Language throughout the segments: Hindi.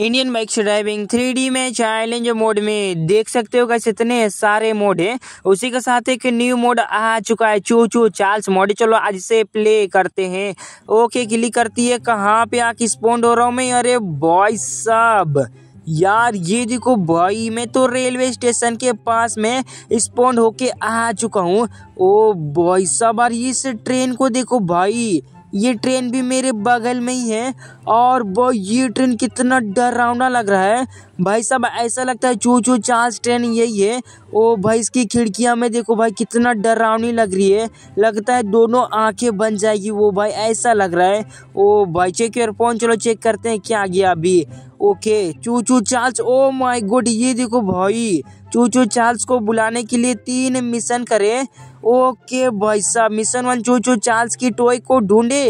इंडियन बाइक्स ड्राइविंग थ्री में चैलेंज मोड में देख सकते हो कैसे इतने सारे मोड हैं उसी के साथ एक न्यू मोड आ चुका है चू चू चार्ल्स मोड चलो आज से प्ले करते हैं ओके क्लिक करती है कहाँ पे आके स्पॉन्ड हो रहा हूँ मैं अरे बॉय साहब यार ये देखो भाई मैं तो रेलवे स्टेशन के पास में स्पॉन्ड होके आ चुका हूँ ओ बॉय साहब यार इस ट्रेन को देखो भाई ये ट्रेन भी मेरे बगल में ही है और वो ये ट्रेन कितना डरावना लग रहा है भाई साहब ऐसा लगता है चू चू चांस ट्रेन यही है ओ भाई इसकी खिड़कियां में देखो भाई कितना डरावनी लग रही है लगता है दोनों आंखें बन जाएगी वो भाई ऐसा लग रहा है ओ भाई चेक फोन चलो चेक करते हैं क्या आ गया अभी ओके चू चू चार्ल्स ओ माई गुड ये देखो भाई चू चू चार्ल्स को बुलाने के लिए तीन मिशन करे ओके भाई साहब मिशन वन चू चू चार्ल्स की टॉय को ढूंढे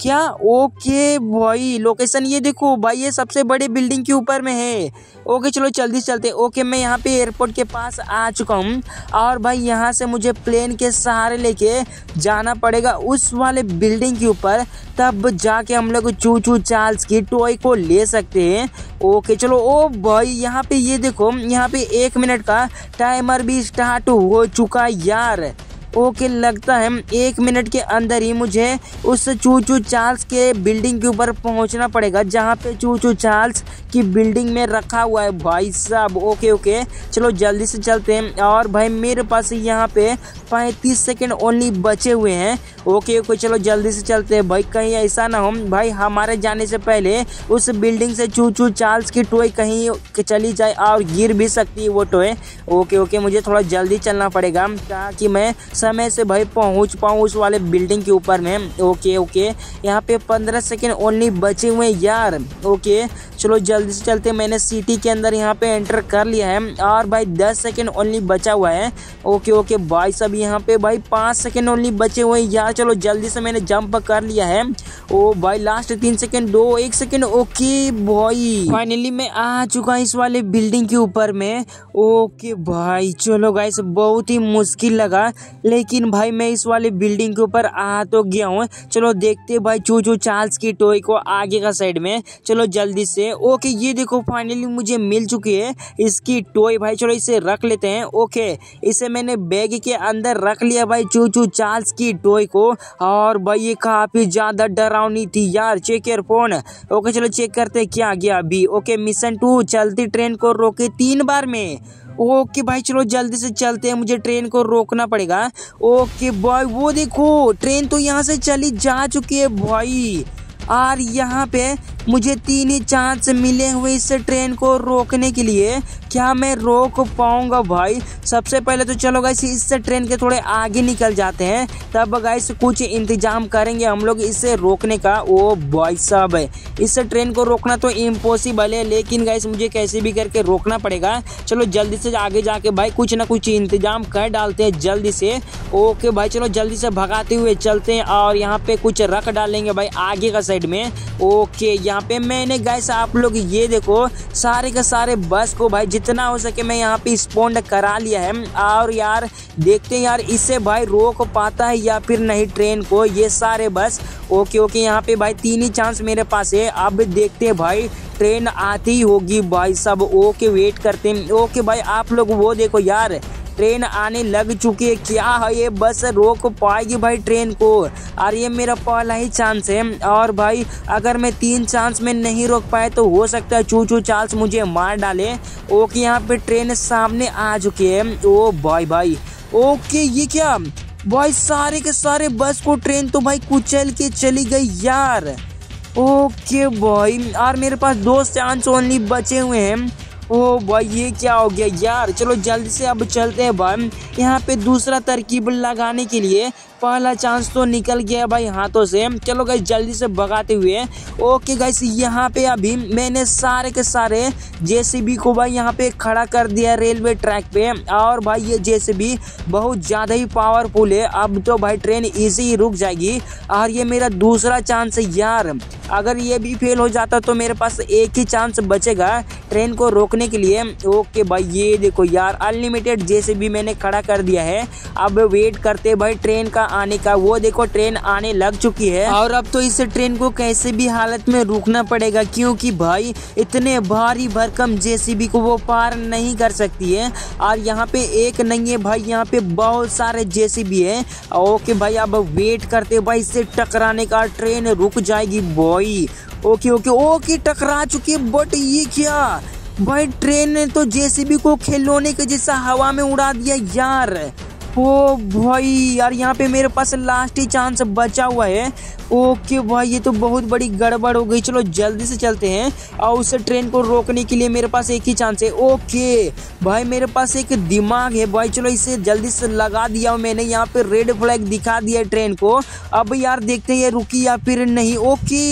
क्या ओके भाई लोकेशन ये देखो भाई ये सबसे बड़े बिल्डिंग के ऊपर में है ओके चलो जल्दी चलते ओके मैं यहाँ पे एयरपोर्ट के पास आ चुका हूँ और भाई यहाँ से मुझे प्लेन के सहारे लेके जाना पड़ेगा उस वाले बिल्डिंग के ऊपर तब जाके हम लोग चू चू चार्ल्स की टॉय को ले सकते हैं ओके चलो ओ भाई यहाँ पे ये देखो यहाँ पे एक मिनट का टाइमर भी स्टार्ट हो चुका यार ओके लगता है एक मिनट के अंदर ही मुझे उस चूचू चार्ल्स के बिल्डिंग के ऊपर पहुंचना पड़ेगा जहाँ पे चूचू चार्ल्स की बिल्डिंग में रखा हुआ है भाई साहब ओके ओके चलो जल्दी से चलते हैं और भाई मेरे पास यहाँ पे पैंतीस सेकेंड ओनली बचे हुए हैं ओके ओके चलो जल्दी से चलते हैं भाई कहीं ऐसा ना हो भाई हमारे जाने से पहले उस बिल्डिंग से चूचू चार्ल्स की टोय कहीं चली जाए और गिर भी सकती है वो टोय ओके ओके मुझे थोड़ा जल्दी चलना पड़ेगा ताकि मैं समय से भाई पहुंच पहुंच वाले बिल्डिंग के ऊपर में ओके ओके यहाँ पे पंद्रह सेकेंड ओनली बचे हुए यार ओके चलो जल्दी से चलते मैंने सिटी के अंदर यहाँ पे एंटर कर लिया है और भाई दस सेकेंड ओनली बचा हुआ है ओके ओके भाई सब यहाँ पे भाई पाँच सेकेंड ओनली बचे हुए यार चलो जल्दी से मैंने जंप कर लिया है ओ भाई लास्ट तीन सेकेंड दो एक सेकेंड ओके भाई फाइनली मैं आ चुका इस वाले बिल्डिंग के ऊपर में ओके भाई चलो गाइस बहुत ही मुश्किल लगा लेकिन भाई मैं इस वाली बिल्डिंग के ऊपर आ तो गया हूँ चलो देखते भाई चूचू चार्ल्स की टॉय को आगे का साइड में चलो जल्दी से ओके ये देखो फाइनली मुझे मिल चुकी है इसकी टॉय भाई चलो इसे रख लेते हैं ओके इसे मैंने बैग के अंदर रख लिया भाई चूचू चार्ल्स की टॉय को और भाई ये काफ़ी ज़्यादा डरावनी थी यार चेक एयर फोन ओके चलो चेक करते क्या गया अभी ओके मिशन टू चलती ट्रेन को रोके तीन बार में ओके भाई चलो जल्दी से चलते हैं मुझे ट्रेन को रोकना पड़ेगा ओके भाई वो देखो ट्रेन तो यहाँ से चली जा चुकी है भाई और यहाँ पे मुझे तीन ही चांस मिले हुए इस ट्रेन को रोकने के लिए क्या मैं रोक पाऊंगा भाई सबसे पहले तो चलो गाइस इस ट्रेन के थोड़े आगे निकल जाते हैं तब गाइस कुछ इंतजाम करेंगे हम लोग इसे रोकने का ओ भाई साहब है इस ट्रेन को रोकना तो इम्पॉसिबल है लेकिन गाइस मुझे कैसे भी करके रोकना पड़ेगा चलो जल्दी से आगे जाके भाई कुछ ना कुछ इंतजाम कर डालते हैं जल्दी से ओके भाई चलो जल्दी से भगाते हुए चलते हैं और यहाँ पे कुछ रख डालेंगे भाई आगे का साइड में ओके यहाँ यहाँ पे मैंने गैस आप लोग ये देखो सारे के सारे बस को भाई जितना हो सके मैं यहाँ पे स्पॉन्ड करा लिया है और यार देखते हैं यार इससे भाई रोक पाता है या फिर नहीं ट्रेन को ये सारे बस ओके ओके यहाँ पे भाई तीन ही चांस मेरे पास है अब देखते हैं भाई ट्रेन आती होगी भाई सब ओके वेट करते हैं ओके भाई आप लोग वो देखो यार ट्रेन आने लग चुकी है क्या है ये बस रोक पाएगी भाई ट्रेन को और ये मेरा पहला ही चांस है और भाई अगर मैं तीन चांस में नहीं रोक पाए तो हो सकता है चू चू चांस मुझे मार डाले ओके यहाँ पे ट्रेन सामने आ चुकी है ओ भाई भाई ओके ये क्या भाई सारे के सारे बस को ट्रेन तो भाई कुचल के चली गई यार ओके भाई और मेरे पास दो चांस ओनली बचे हुए हैं ओ भाई ये क्या हो गया यार चलो जल्दी से अब चलते हैं भाई यहाँ पे दूसरा तरकीब लगाने के लिए पहला चांस तो निकल गया भाई हाथों तो से चलो गई जल्दी से भगाते हुए ओके गाइस यहाँ पे अभी मैंने सारे के सारे जेसीबी को भाई यहाँ पे खड़ा कर दिया रेलवे ट्रैक पे और भाई ये जेसीबी बहुत ज़्यादा ही पावरफुल है अब तो भाई ट्रेन इजी ही रुक जाएगी और ये मेरा दूसरा चांस है यार अगर ये भी फेल हो जाता तो मेरे पास एक ही चांस बचेगा ट्रेन को रोकने के लिए ओके भाई ये देखो यार अनलिमिटेड जेसीबी मैंने खड़ा कर दिया है अब वेट करते भाई ट्रेन का आने का वो देखो ट्रेन आने लग चुकी है और अब तो इस ट्रेन को कैसे भी हालत में रुकना पड़ेगा क्योंकि भाई इतने भारी भरकम जेसीबी को वो पार नहीं कर सकती है और यहाँ पे एक नहीं है भाई यहाँ पे बहुत सारे जेसीबी है ओके भाई अब वेट करते भाई इससे टकराने का ट्रेन रुक जाएगी बॉई ओके ओके ओके टकरा चुकी है बट ये क्या भाई ट्रेन ने तो जेसीबी को खिलौने के जैसा हवा में उड़ा दिया यार ओ भाई यार यहाँ पे मेरे पास लास्ट ही चांस बचा हुआ है ओके भाई ये तो बहुत बड़ी गड़बड़ हो गई चलो जल्दी से चलते हैं और उस ट्रेन को रोकने के लिए मेरे पास एक ही चांस है ओके भाई मेरे पास एक दिमाग है भाई चलो इसे जल्दी से लगा दिया हूँ मैंने यहाँ पे रेड फ्लैग दिखा दिया ट्रेन को अब यार देखते हैं रुकी या फिर नहीं ओके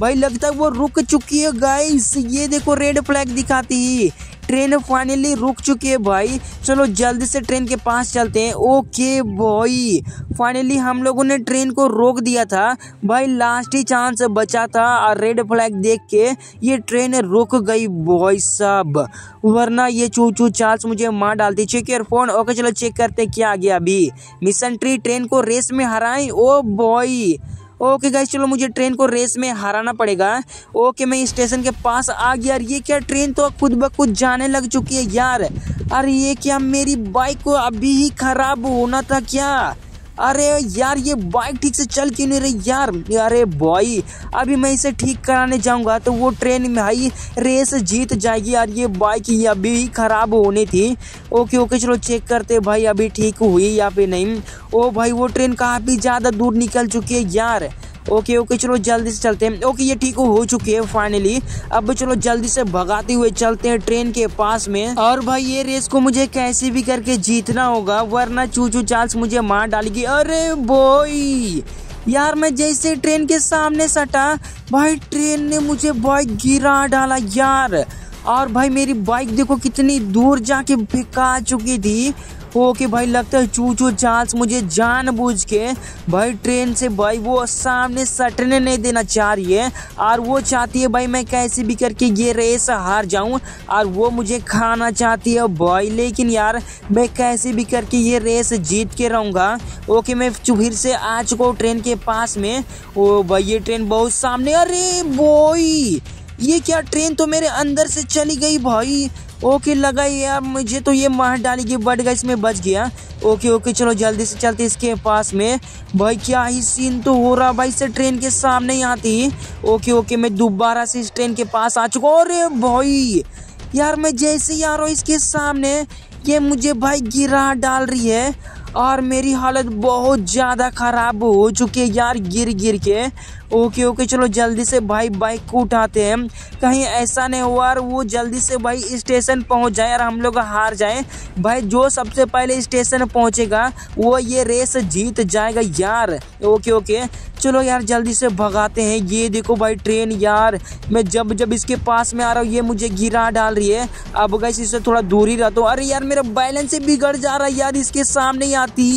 भाई लगता है वो रुक चुकी है गाइस ये देखो रेड फ्लैग दिखाती है ट्रेन फाइनली रुक चुकी है भाई चलो जल्दी से ट्रेन के पास चलते हैं ओके भाई फाइनली हम लोगों ने ट्रेन को रोक दिया था भाई लास्ट ही चांस बचा था और रेड फ्लैग देख के ये ट्रेन रुक गई भाई सब वरना ये चू चू चार्ल्स मुझे मार डालती चेक ईयर फोन ओके चलो चेक करते क्या आ गया अभी मिशन ट्री ट्रेन को रेस में हराई ओ बॉय ओके गाइस चलो मुझे ट्रेन को रेस में हराना पड़ेगा ओके मैं स्टेशन के पास आ गया ये क्या ट्रेन तो खुद ब खुद जाने लग चुकी है यार अरे ये क्या मेरी बाइक को अभी ही खराब होना था क्या अरे यार ये बाइक ठीक से चल क्यों नहीं रही यार अरे बॉय अभी मैं इसे ठीक कराने जाऊंगा तो वो ट्रेन में भाई रेस जीत जाएगी यार ये बाइक ही अभी ही ख़राब होनी थी ओके ओके चलो चेक करते भाई अभी ठीक हुई या फिर नहीं ओ भाई वो ट्रेन काफ़ी ज़्यादा दूर निकल चुकी है यार ओके ओके चलो जल्दी से चलते हैं ओके ये ठीक हो चुकी है फाइनली अब चलो जल्दी से भगाते हुए चलते हैं ट्रेन के पास में और भाई ये रेस को मुझे कैसे भी करके जीतना होगा वरना चूचू चाल मुझे मार डालेगी अरे बोई यार मैं जैसे ट्रेन के सामने सटा भाई ट्रेन ने मुझे बाइक गिरा डाला यार और भाई मेरी बाइक देखो कितनी दूर जाके फेंका चुकी थी ओके भाई लगता है चूचू चांस मुझे जानबूझ के भाई ट्रेन से भाई वो सामने सटने नहीं देना चाह रही है और वो चाहती है भाई मैं कैसे भी करके ये रेस हार जाऊं और वो मुझे खाना चाहती है भाई लेकिन यार मैं कैसे भी करके ये रेस जीत के रहूँगा ओके मैं फिर से आ चुका हूँ ट्रेन के पास में ओ भाई ये ट्रेन बहुत सामने अरे बोई ये क्या ट्रेन तो मेरे अंदर से चली गई भाई ओके लगा यार मुझे तो ये मार डाली गई बट गई इसमें बच गया ओके ओके चलो जल्दी से चलते इसके पास में भाई क्या ही सीन तो हो रहा भाई से ट्रेन के सामने ही आती ओके ओके मैं दोबारा से इस ट्रेन के पास आ चुका अरे भाई यार मैं जैसे ही आ रहा हूँ इसके सामने ये मुझे भाई गिरा डाल रही है और मेरी हालत बहुत ज़्यादा ख़राब हो चुकी है यार गिर गिर के ओके ओके चलो जल्दी से भाई बाइक को उठाते हैं कहीं ऐसा नहीं हुआ और वो जल्दी से भाई स्टेशन पहुंच जाए और हम लोग हार जाए भाई जो सबसे पहले स्टेशन पहुंचेगा वो ये रेस जीत जाएगा यार ओके ओके चलो यार जल्दी से भगाते हैं ये देखो भाई ट्रेन यार मैं जब जब इसके पास में आ रहा हूँ ये मुझे गिरा डाल रही है अब गई इससे थोड़ा दूर ही रहता हूँ अरे यार मेरा बैलेंस ही बिगड़ जा रहा है यार इसके सामने आती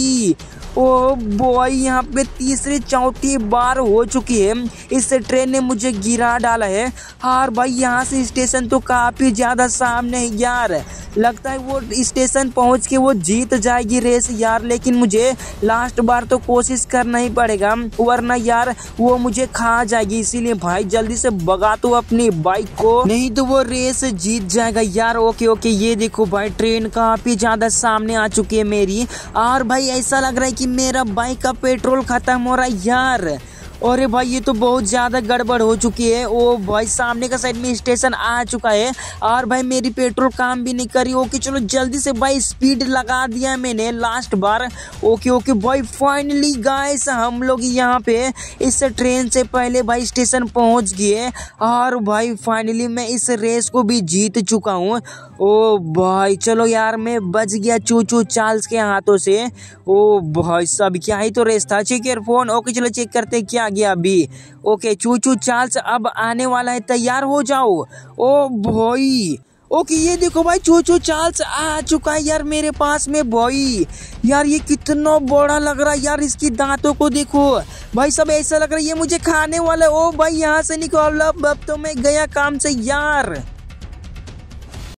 ओ बॉय यहाँ पे तीसरी चौथी बार हो चुकी है इस ट्रेन ने मुझे गिरा डाला है और भाई यहाँ से स्टेशन तो काफ़ी ज़्यादा सामने है यार लगता है वो स्टेशन पहुँच के वो जीत जाएगी रेस यार लेकिन मुझे लास्ट बार तो कोशिश करना ही पड़ेगा वरना यार वो मुझे खा जाएगी इसीलिए भाई जल्दी से बगा तो अपनी बाइक को नहीं तो वो रेस जीत जाएगा यार ओके ओके ये देखो भाई ट्रेन काफ़ी ज़्यादा सामने आ चुकी है मेरी और भाई ऐसा लग रहा है कि मेरा बाइक का पेट्रोल खत्म हो रहा है यार अरे भाई ये तो बहुत ज़्यादा गड़बड़ हो चुकी है ओ भाई सामने का साइड में स्टेशन आ चुका है और भाई मेरी पेट्रोल काम भी नहीं करी ओके चलो जल्दी से भाई स्पीड लगा दिया मैंने लास्ट बार ओके ओके भाई फाइनली गाइस हम लोग यहाँ पे इस ट्रेन से पहले भाई स्टेशन पहुँच गए और भाई फाइनली मैं इस रेस को भी जीत चुका हूँ ओ भाई चलो यार मैं बच गया चूचू चार्ल्स के हाथों से ओ भाई सब क्या ही तो रेस था चेक एयरफोन ओके चलो चेक करते क्या आ गया अभी ओके चूचू चार्ल्स अब आने वाला है तैयार हो जाओ ओ भाई ओके ये देखो भाई चूचू चार्ल्स आ चुका है यार मेरे पास में भाई यार ये कितना बड़ा लग रहा है यार इसकी दांतों को देखो भाई सब ऐसा लग रहा है ये मुझे खाने वाला है ओ भाई यहाँ से निकल अब तो मैं गया काम से यार